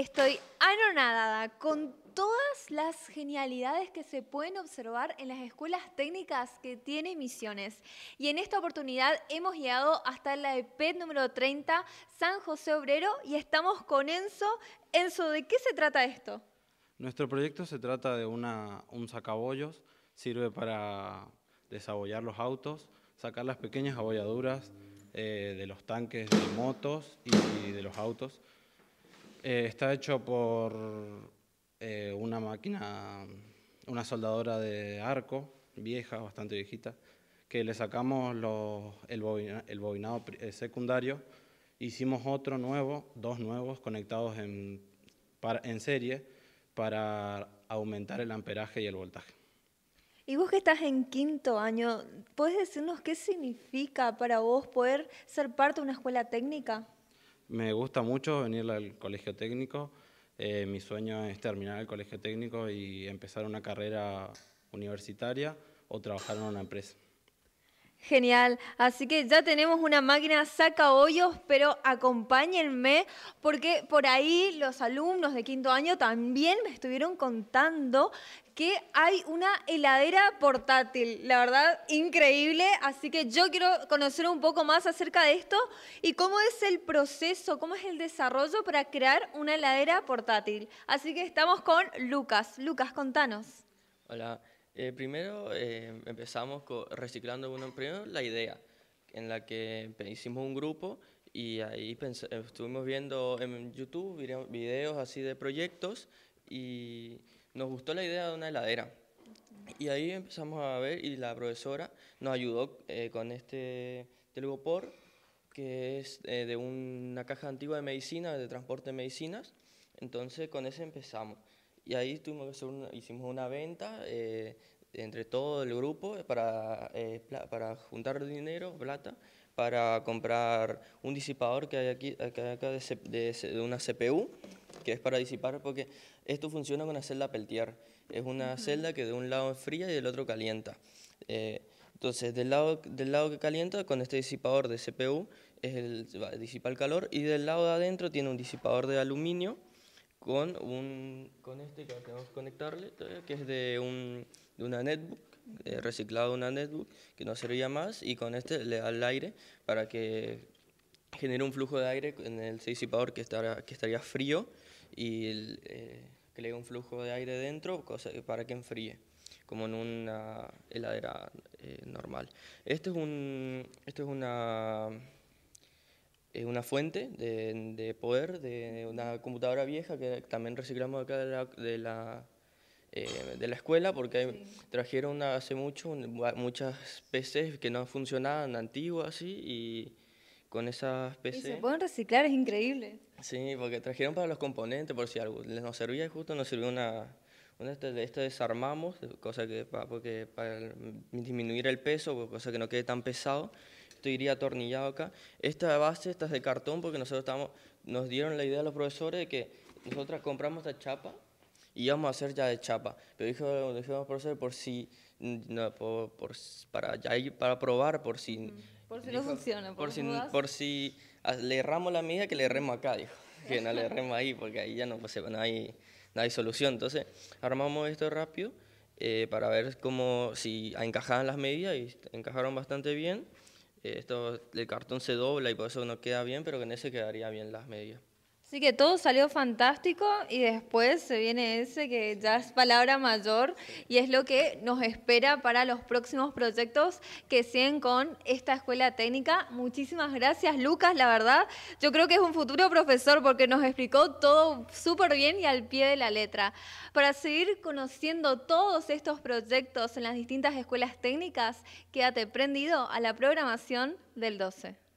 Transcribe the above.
Estoy anonadada con todas las genialidades que se pueden observar en las escuelas técnicas que tiene Misiones. Y en esta oportunidad hemos llegado hasta la EP número 30, San José Obrero, y estamos con Enzo. Enzo, ¿de qué se trata esto? Nuestro proyecto se trata de un sacabollos, sirve para desabollar los autos, sacar las pequeñas abolladuras eh, de los tanques de motos y de los autos. Eh, está hecho por eh, una máquina, una soldadora de arco, vieja, bastante viejita, que le sacamos el, bobinado eh, secundario, hicimos otro nuevo, dos nuevos conectados en, en serie para aumentar el amperaje y el voltaje. Y vos que estás en quinto año, ¿puedes decirnos qué significa para vos poder ser parte de una escuela técnica? Me gusta mucho venir al colegio técnico. Eh, mi sueño es terminar el colegio técnico y empezar una carrera universitaria o trabajar en una empresa. Genial, así que ya tenemos una máquina saca hoyos, pero acompáñenme porque por ahí los alumnos de quinto año también me estuvieron contando que hay una heladera portátil, la verdad increíble, así que yo quiero conocer un poco más acerca de esto y cómo es el proceso, cómo es el desarrollo para crear una heladera portátil. Así que estamos con Lucas. Lucas, contanos. Hola. Eh, primero eh, empezamos reciclando uno, primero la idea, en la que hicimos un grupo y ahí estuvimos viendo en YouTube videos así de proyectos y nos gustó la idea de una heladera. Y ahí empezamos a ver y la profesora nos ayudó eh, con este telgopor este que es de una caja antigua de medicina, de transporte de medicinas. Entonces con ese empezamos. Y ahí tuvimos que hicimos una venta eh, entre todo el grupo para, eh, para juntar dinero, plata, para comprar un disipador que hay aquí acá de, de, una CPU, que es para disipar, porque esto funciona con una celda peltier. Es una celda que de un lado es fría y del otro calienta. Eh, entonces, del lado, del lado que calienta, con este disipador de CPU, es el, disipa el calor, y del lado de adentro tiene un disipador de aluminio con, un, con este que tenemos que conectarle, que es de, un, de una netbook, reciclado de una netbook, que no servía más, y con este le da el aire para que genere un flujo de aire en el disipador que estaría, que estaría frío y eh, que le dé un flujo de aire dentro para que enfríe como en una heladera eh, normal. Este es un, esto es una es una fuente de, de, poder de una computadora vieja que también reciclamos acá de la, de la, eh, de la escuela porque trajeron hace mucho muchas PCs que no funcionaban antiguas así y con esas PCs. se pueden reciclar, es increíble. Sí, porque trajeron para los componentes, por si algo les nos servía, justo nos sirvió una, de este desarmamos, cosa que para, porque para disminuir el peso, pues, cosa que no quede tan pesado esto iría atornillado acá. Esta base, esta de cartón, porque nosotros estamos, nos dieron la idea los profesores de que nosotros compramos la chapa y íbamos a hacer ya de chapa. Pero dijo, dijimos, profesor, por si, por, para, ya para probar, por si... Por si no funciona, por, si, por si le erramos la medida que le erremos acá, dijo. Que no le erremos ahí, porque ahí ya no, pues, no, hay, no hay solución. Entonces, armamos esto rápido. Eh, para ver cómo si encajaban las medidas y encajaron bastante bien. Eh, esto, el cartón se dobla y por eso no queda bien, pero en ese quedaría bien las medias. Así que todo salió fantástico y después se viene ese que ya es palabra mayor y es lo que nos espera para los próximos proyectos que siguen con esta escuela técnica. Muchísimas gracias Lucas, la verdad. Yo creo que es un futuro profesor porque nos explicó todo súper bien y al pie de la letra. Para seguir conociendo todos estos proyectos en las distintas escuelas técnicas, quédate prendido a la programación del 12.